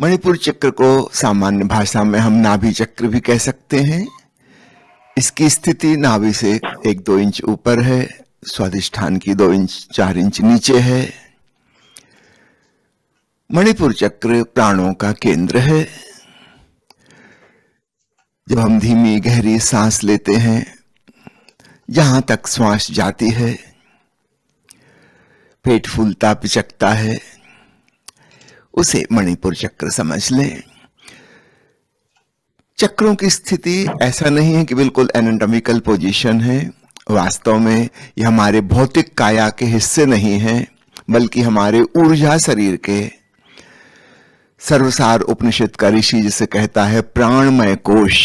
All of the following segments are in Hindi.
मणिपुर चक्र को सामान्य भाषा में हम नाभि चक्र भी कह सकते हैं इसकी स्थिति नाभि से एक दो इंच ऊपर है स्वादिष्ठान की दो इंच चार इंच नीचे है मणिपुर चक्र प्राणों का केंद्र है जब हम धीमी गहरी सांस लेते हैं जहां तक श्वास जाती है पेट फूलता पिचकता है उसे मणिपुर चक्र समझ लें चक्रों की स्थिति ऐसा नहीं है कि बिल्कुल एनाटॉमिकल पोजीशन है वास्तव में ये हमारे भौतिक काया के हिस्से नहीं हैं बल्कि हमारे ऊर्जा शरीर के सर्वसार उपनिषद का ऋषि जिसे कहता है प्राणमय कोश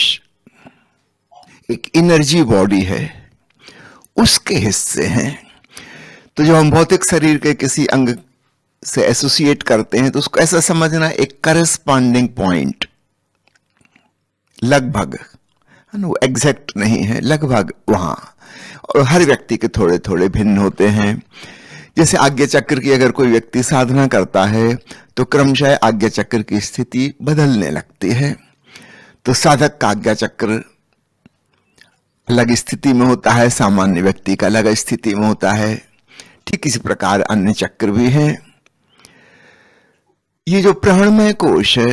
एक एनर्जी बॉडी है उसके हिस्से हैं तो जब हम भौतिक शरीर के किसी अंग से एसोसिएट करते हैं तो उसको ऐसा समझना एक करस्पॉन्डिंग पॉइंट लगभग है हाँ, वो एग्जैक्ट नहीं है लगभग वहां और हर व्यक्ति के थोड़े थोड़े भिन्न होते हैं जैसे आज्ञा चक्र की अगर कोई व्यक्ति साधना करता है तो क्रमशः आज्ञा चक्र की स्थिति बदलने लगती है तो साधक का आज्ञा चक्र अलग स्थिति में होता है सामान्य व्यक्ति का अलग स्थिति में होता है ठीक इसी प्रकार अन्य चक्र भी हैं ये जो प्राणमय कोश है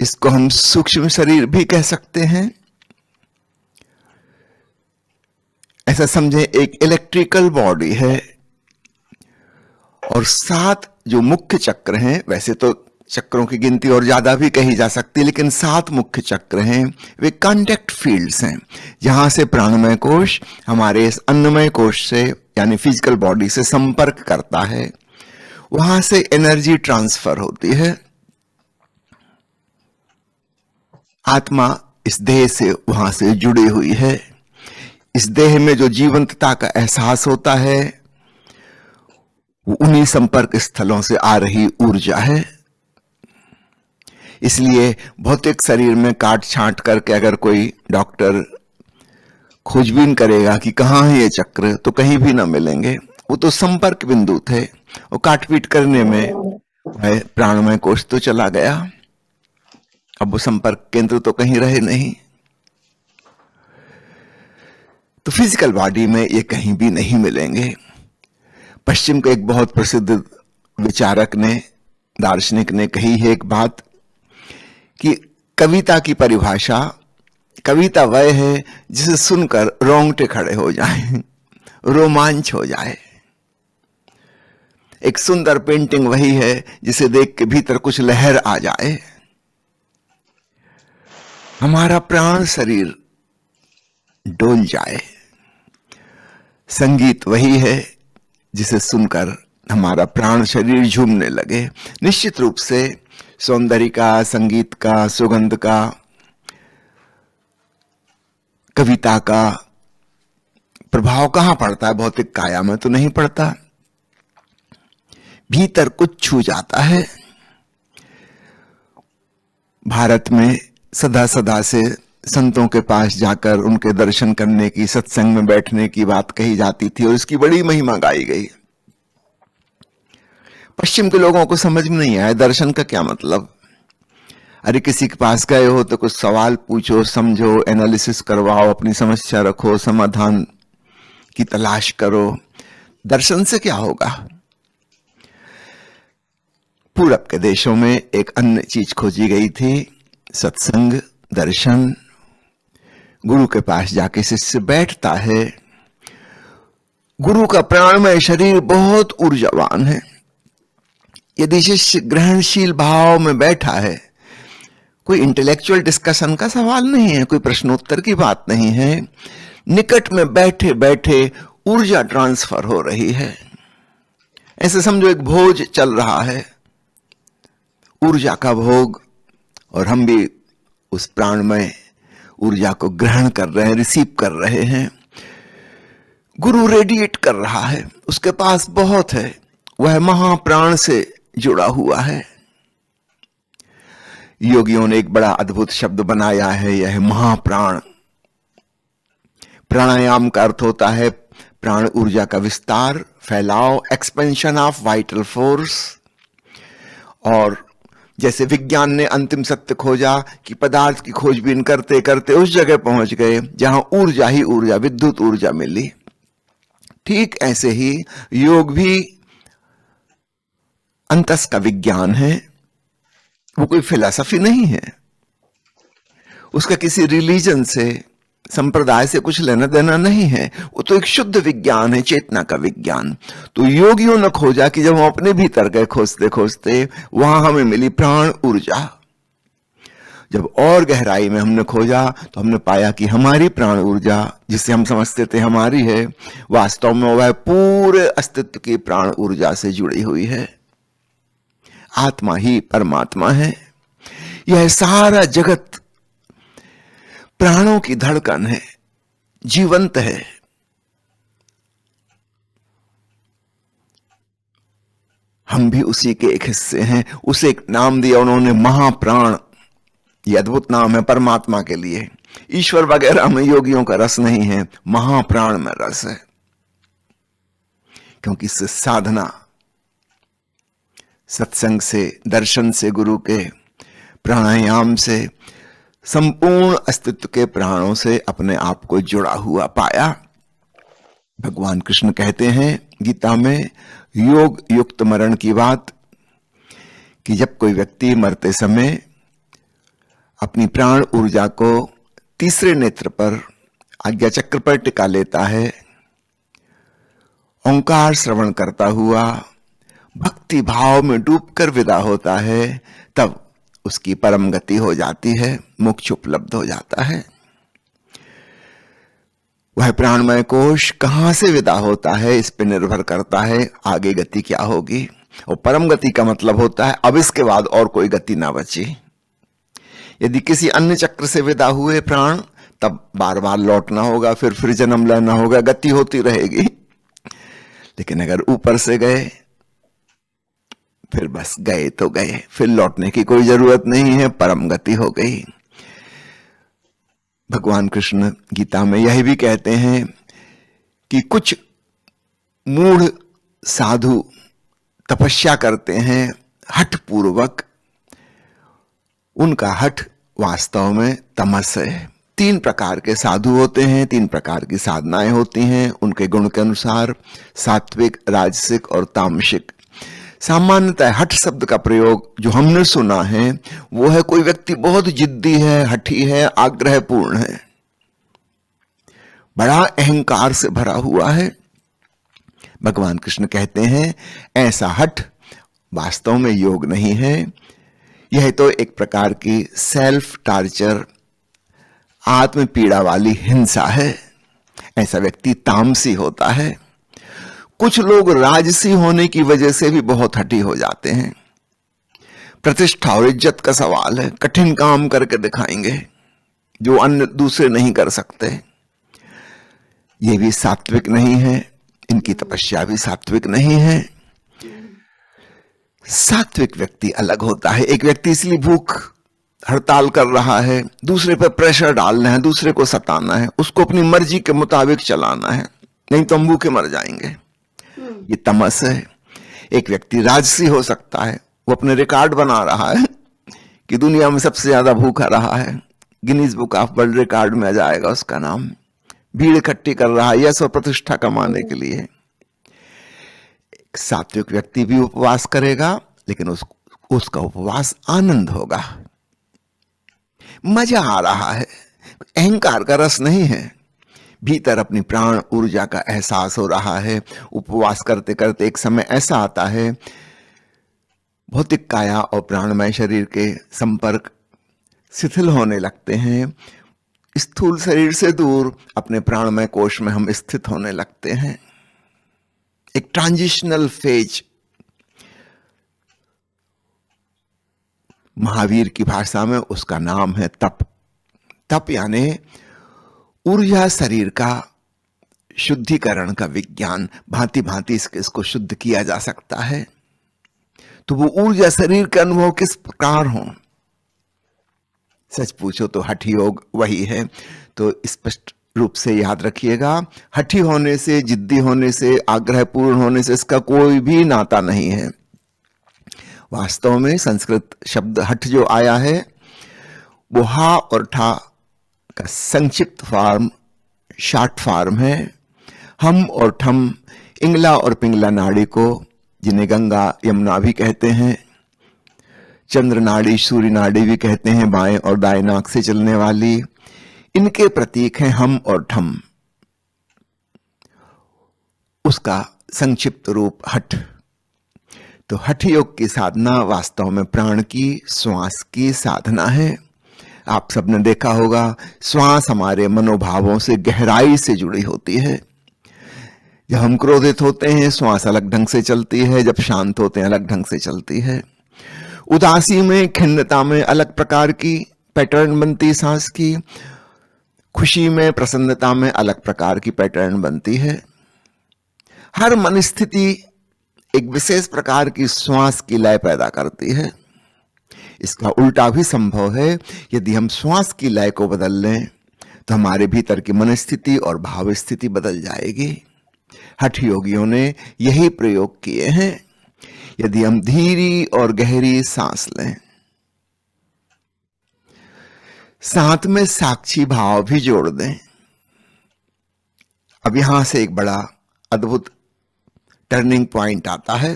इसको हम सूक्ष्म शरीर भी कह सकते हैं ऐसा समझे एक इलेक्ट्रिकल बॉडी है और सात जो मुख्य चक्र हैं वैसे तो चक्रों की गिनती और ज्यादा भी कही जा सकती है लेकिन सात मुख्य चक्र हैं वे कॉन्टेक्ट फील्ड्स हैं जहां से प्राणमय कोश हमारे इस अन्नमय कोश से यानी फिजिकल बॉडी से संपर्क करता है वहां से एनर्जी ट्रांसफर होती है आत्मा इस देह से वहां से जुड़ी हुई है इस देह में जो जीवंतता का एहसास होता है वो उन्हीं संपर्क स्थलों से आ रही ऊर्जा है इसलिए भौतिक शरीर में काट छांट करके अगर कोई डॉक्टर खोजबीन करेगा कि कहाँ है ये चक्र तो कहीं भी ना मिलेंगे वो तो संपर्क बिंदु थे और काटपीट करने में प्राणमय कोष तो चला गया अब वो संपर्क केंद्र तो कहीं रहे नहीं तो फिजिकल बॉडी में ये कहीं भी नहीं मिलेंगे पश्चिम के एक बहुत प्रसिद्ध विचारक ने दार्शनिक ने कही है एक बात कि कविता की परिभाषा कविता वह है जिसे सुनकर रोंगटे खड़े हो जाए रोमांच हो जाए एक सुंदर पेंटिंग वही है जिसे देख के भीतर कुछ लहर आ जाए हमारा प्राण शरीर डोल जाए संगीत वही है जिसे सुनकर हमारा प्राण शरीर झूमने लगे निश्चित रूप से सौंदर्य का संगीत का सुगंध का कविता का प्रभाव कहाँ पड़ता है भौतिक काया में तो नहीं पड़ता भीतर कुछ छू जाता है भारत में सदा सदा से संतों के पास जाकर उनके दर्शन करने की सत्संग में बैठने की बात कही जाती थी और इसकी बड़ी महिमा गाई गई पश्चिम के लोगों को समझ में नहीं आया दर्शन का क्या मतलब अरे किसी के पास गए हो तो कुछ सवाल पूछो समझो एनालिसिस करवाओ अपनी समस्या रखो समाधान की तलाश करो दर्शन से क्या होगा पूरब के देशों में एक अन्य चीज खोजी गई थी सत्संग दर्शन गुरु के पास जाके शिष्य बैठता है गुरु का प्राणमय शरीर बहुत ऊर्जावान है यदि शिष्य ग्रहणशील भाव में बैठा है कोई इंटेलेक्चुअल डिस्कशन का सवाल नहीं है कोई प्रश्नोत्तर की बात नहीं है निकट में बैठे बैठे ऊर्जा ट्रांसफर हो रही है ऐसे समझो एक भोज चल रहा है ऊर्जा का भोग और हम भी उस प्राणमय ऊर्जा को ग्रहण कर रहे हैं रिसीव कर रहे हैं गुरु रेडिएट कर रहा है उसके पास बहुत है वह महाप्राण से जुड़ा हुआ है योगियों ने एक बड़ा अद्भुत शब्द बनाया है यह महाप्राण प्राणायाम का अर्थ होता है प्राण ऊर्जा का विस्तार फैलाव एक्सपेंशन ऑफ वाइटल फोर्स और जैसे विज्ञान ने अंतिम सत्य खोजा कि पदार्थ की खोजबीन करते करते उस जगह पहुंच गए जहां ऊर्जा ही ऊर्जा विद्युत ऊर्जा मिली ठीक ऐसे ही योग भी अंतस का विज्ञान है वो कोई फिलॉसफी नहीं है उसका किसी रिलीजन से संप्रदाय से कुछ लेना देना नहीं है वो तो एक शुद्ध विज्ञान है चेतना का विज्ञान तो योगियों ने खोजा कि जब हम अपने भीतर गए खोजते खोजते वहां हमें मिली प्राण ऊर्जा जब और गहराई में हमने खोजा तो हमने पाया कि हमारी प्राण ऊर्जा जिसे हम समझते थे हमारी है वास्तव में वह पूरे अस्तित्व की प्राण ऊर्जा से जुड़ी हुई है आत्मा ही परमात्मा है यह सारा जगत प्राणों की धड़कन है जीवंत है हम भी उसी के एक हिस्से हैं उसे एक नाम दिया उन्होंने महाप्राण ये अद्भुत नाम है परमात्मा के लिए ईश्वर वगैरह में योगियों का रस नहीं है महाप्राण में रस है क्योंकि इससे साधना सत्संग से दर्शन से गुरु के प्राणायाम से संपूर्ण अस्तित्व के प्राणों से अपने आप को जुड़ा हुआ पाया भगवान कृष्ण कहते हैं गीता में योग युक्त मरण की बात कि जब कोई व्यक्ति मरते समय अपनी प्राण ऊर्जा को तीसरे नेत्र पर आज्ञा चक्र पर टिका लेता है ओंकार श्रवण करता हुआ भक्ति भाव में डूबकर विदा होता है तब उसकी परम गति हो जाती है मोक्ष उपलब्ध हो जाता है वह प्राणमय कोश कहां से विदा होता है इस पर निर्भर करता है आगे गति क्या होगी और परम गति का मतलब होता है अब इसके बाद और कोई गति ना बची यदि किसी अन्य चक्र से विदा हुए प्राण तब बार बार लौटना होगा फिर फिर जन्म लेना होगा गति होती रहेगी लेकिन अगर ऊपर से गए फिर बस गए तो गए फिर लौटने की कोई जरूरत नहीं है परम गति हो गई भगवान कृष्ण गीता में यही भी कहते हैं कि कुछ मूढ़ साधु तपस्या करते हैं हट पूर्वक उनका हठ वास्तव में तमस है तीन प्रकार के साधु होते हैं तीन प्रकार की साधनाएं होती हैं उनके गुण के अनुसार सात्विक राजसिक और तामसिक सामान्यतः हठ शब्द का प्रयोग जो हमने सुना है वो है कोई व्यक्ति बहुत जिद्दी है हठी है आग्रहपूर्ण है बड़ा अहंकार से भरा हुआ है भगवान कृष्ण कहते हैं ऐसा हठ वास्तव में योग नहीं है यह तो एक प्रकार की सेल्फ टॉर्चर आत्म पीड़ा वाली हिंसा है ऐसा व्यक्ति तामसी होता है कुछ लोग राजसी होने की वजह से भी बहुत हटी हो जाते हैं प्रतिष्ठा और इज्जत का सवाल है कठिन काम करके दिखाएंगे जो अन्य दूसरे नहीं कर सकते ये भी सात्विक नहीं है इनकी तपस्या भी सात्विक नहीं है सात्विक व्यक्ति अलग होता है एक व्यक्ति इसलिए भूख हड़ताल कर रहा है दूसरे पर प्रेशर डालना है दूसरे को सताना है उसको अपनी मर्जी के मुताबिक चलाना है नहीं तो हम भूखे मर जाएंगे ये तमस है एक व्यक्ति राजसी हो सकता है वो अपने रिकॉर्ड बना रहा है कि दुनिया में सबसे ज्यादा भूखा रहा है Guinness Book of World Record में आ जाएगा उसका नाम भीड़ इकट्ठी कर रहा है यश और प्रतिष्ठा कमाने के लिए सात्विक व्यक्ति भी उपवास करेगा लेकिन उस, उसका उपवास आनंद होगा मजा आ रहा है अहंकार का रस नहीं है भीतर अपनी प्राण ऊर्जा का एहसास हो रहा है उपवास करते करते एक समय ऐसा आता है भौतिक काया और प्राणमय शरीर के संपर्क शिथिल होने लगते हैं स्थूल शरीर से दूर अपने प्राणमय कोष में हम स्थित होने लगते हैं एक ट्रांजिशनल फेज महावीर की भाषा में उसका नाम है तप तप यानी ऊर्जा शरीर का शुद्धिकरण का विज्ञान भांति भांति इसको शुद्ध किया जा सकता है तो वो ऊर्जा शरीर के अनुभव किस प्रकार हो सच पूछो तो हठ योग वही है तो स्पष्ट रूप से याद रखिएगा हठी होने से जिद्दी होने से आग्रह पूर्ण होने से इसका कोई भी नाता नहीं है वास्तव में संस्कृत शब्द हठ जो आया है वो हा और ठा का संक्षिप्त फार्म शार्ट फार्म है हम और ठम इंगला और पिंगला नाड़ी को जिन्हें गंगा यमुना भी कहते हैं चंद्र नाड़ी सूर्य नाड़ी भी कहते हैं बाएं और दाएं नाक से चलने वाली इनके प्रतीक हैं हम और ठम उसका संक्षिप्त रूप हठ तो हठ योग की साधना वास्तव में प्राण की श्वास की साधना है आप सबने देखा होगा श्वास हमारे मनोभावों से गहराई से जुड़ी होती है जब हम क्रोधित होते हैं श्वास अलग ढंग से चलती है जब शांत होते हैं अलग ढंग से चलती है उदासी में खिन्नता में अलग प्रकार की पैटर्न बनती सांस की खुशी में प्रसन्नता में अलग प्रकार की पैटर्न बनती है हर मनस्थिति एक विशेष प्रकार की श्वास की लय पैदा करती है इसका उल्टा भी संभव है यदि हम श्वास की लय को बदल लें तो हमारे भीतर की मनस्थिति और भाव स्थिति बदल जाएगी हठ योगियों ने यही प्रयोग किए हैं यदि हम धीरी और गहरी सांस लें साथ में साक्षी भाव भी जोड़ दें अब यहां से एक बड़ा अद्भुत टर्निंग पॉइंट आता है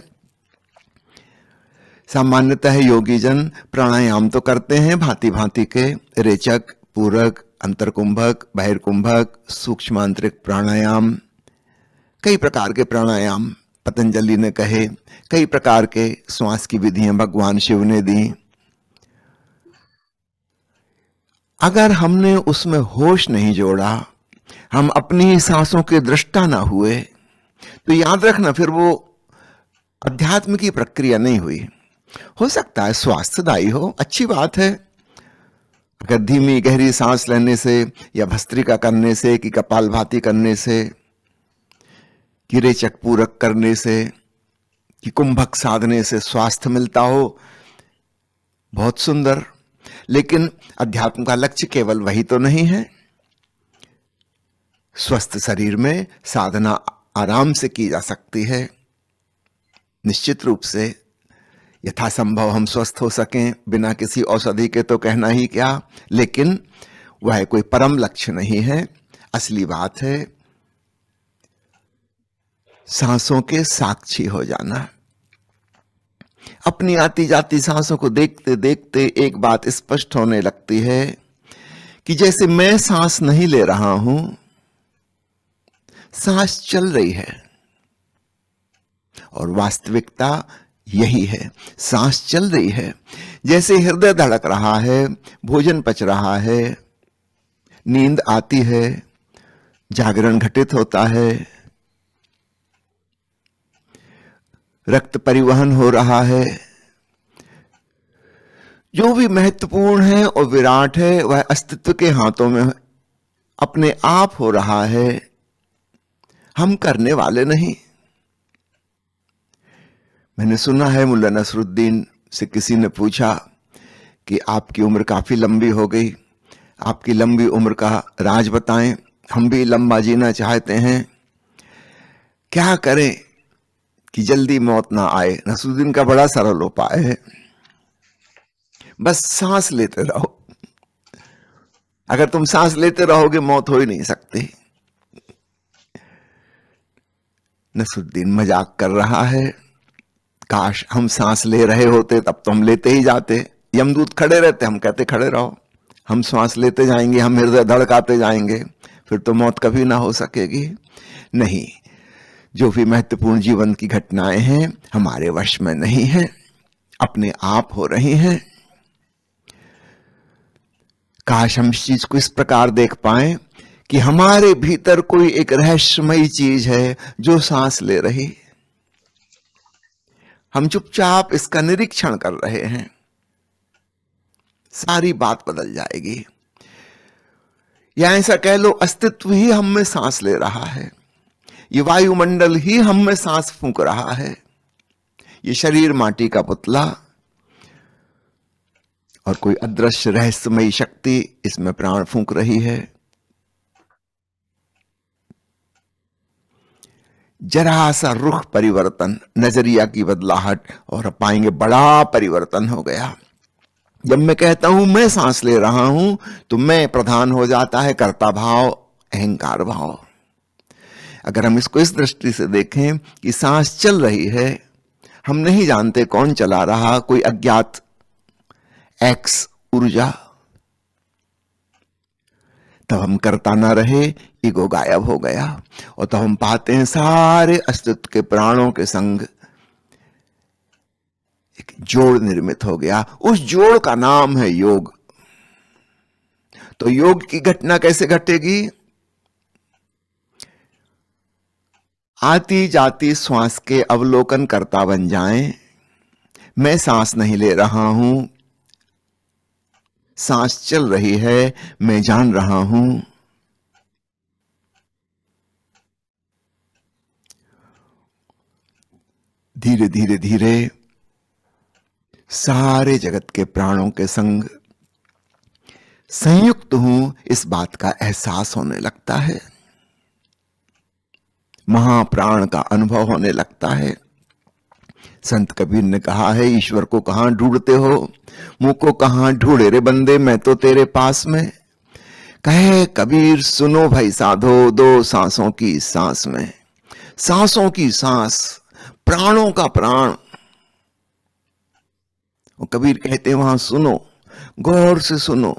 सामान्यतः योगीजन प्राणायाम तो करते हैं भांति भांति के रेचक पूरक कुंभक बहिर्कुंभक सूक्ष्मांतरिक प्राणायाम कई प्रकार के प्राणायाम पतंजलि ने कहे कई प्रकार के श्वास की विधियां भगवान शिव ने दी अगर हमने उसमें होश नहीं जोड़ा हम अपनी ही सांसों के दृष्टा ना हुए तो याद रखना फिर वो अध्यात्म की प्रक्रिया नहीं हुई हो सकता है स्वास्थ्यदायी हो अच्छी बात है अगर धीमी गहरी सांस लेने से या भस्त्रिका करने से कि कपाल भाती करने से किरे चकपूरक करने से कि कुंभक साधने से स्वास्थ्य मिलता हो बहुत सुंदर लेकिन अध्यात्म का लक्ष्य केवल वही तो नहीं है स्वस्थ शरीर में साधना आराम से की जा सकती है निश्चित रूप से यथासंभव हम स्वस्थ हो सकें बिना किसी औषधि के तो कहना ही क्या लेकिन वह कोई परम लक्ष्य नहीं है असली बात है सांसों के साक्षी हो जाना अपनी आती जाती सांसों को देखते देखते एक बात स्पष्ट होने लगती है कि जैसे मैं सांस नहीं ले रहा हूं सांस चल रही है और वास्तविकता यही है सांस चल रही है जैसे हृदय धड़क रहा है भोजन पच रहा है नींद आती है जागरण घटित होता है रक्त परिवहन हो रहा है जो भी महत्वपूर्ण है और विराट है वह अस्तित्व के हाथों में अपने आप हो रहा है हम करने वाले नहीं मैंने सुना है मुल्ला नसरुद्दीन से किसी ने पूछा कि आपकी उम्र काफ़ी लंबी हो गई आपकी लंबी उम्र का राज बताएं हम भी लंबा जीना चाहते हैं क्या करें कि जल्दी मौत ना आए नसरुद्दीन का बड़ा सरल उपाय है बस सांस लेते रहो अगर तुम सांस लेते रहोगे मौत हो ही नहीं सकती नसरुद्दीन मजाक कर रहा है काश हम सांस ले रहे होते तब तो हम लेते ही जाते यमदूत खड़े रहते हम कहते खड़े रहो हम सांस लेते जाएंगे हम हृदय धड़काते जाएंगे फिर तो मौत कभी ना हो सकेगी नहीं जो भी महत्वपूर्ण जीवन की घटनाएं हैं हमारे वश में नहीं है अपने आप हो रही हैं काश हम इस चीज को इस प्रकार देख पाए कि हमारे भीतर कोई एक रहस्यमयी चीज है जो सांस ले रही हम चुपचाप इसका निरीक्षण कर रहे हैं सारी बात बदल जाएगी या ऐसा कह लो अस्तित्व ही हम में सांस ले रहा है ये वायुमंडल ही हम में सांस फूंक रहा है ये शरीर माटी का पुतला और कोई अदृश्य रहस्यमयी शक्ति इसमें प्राण फूंक रही है जरा सा रुख परिवर्तन नजरिया की बदलाहट और पाएंगे बड़ा परिवर्तन हो गया जब मैं कहता हूं मैं सांस ले रहा हूं तो मैं प्रधान हो जाता है कर्ता भाव अहंकार भाव अगर हम इसको इस दृष्टि से देखें कि सांस चल रही है हम नहीं जानते कौन चला रहा कोई अज्ञात एक्स ऊर्जा तब हम करता ना रहे ईगो गायब हो गया और तो हम पाते हैं सारे अस्तित्व के प्राणों के संग एक जोड़ निर्मित हो गया उस जोड़ का नाम है योग तो योग की घटना कैसे घटेगी आती जाती श्वास के अवलोकन करता बन जाएं मैं सांस नहीं ले रहा हूं सांस चल रही है मैं जान रहा हूं धीरे धीरे धीरे सारे जगत के प्राणों के संग संयुक्त हूं इस बात का एहसास होने लगता है महाप्राण का अनुभव होने लगता है संत कबीर ने कहा है ईश्वर को कहां ढूंढते हो मुंह को कहा ढूंढे रे बंदे मैं तो तेरे पास में कहे कबीर सुनो भाई साधो दो सांसों की सांस में सांसों की सांस प्राणों का प्राण और कबीर कहते वहां सुनो गौर से सुनो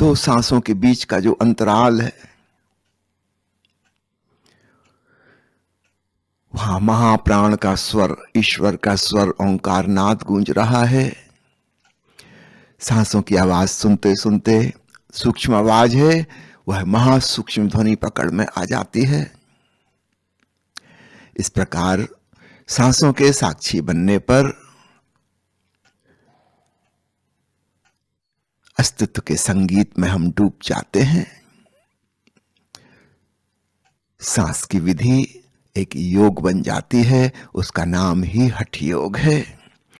दो सांसों के बीच का जो अंतराल है वहां महाप्राण का स्वर ईश्वर का स्वर ओंकार नाद गूंज रहा है सांसों की आवाज सुनते सुनते सूक्ष्म आवाज है वह महासूक्ष्म ध्वनि पकड़ में आ जाती है इस प्रकार सांसों के साक्षी बनने पर अस्तित्व के संगीत में हम डूब जाते हैं सांस की विधि एक योग बन जाती है उसका नाम ही हठ योग है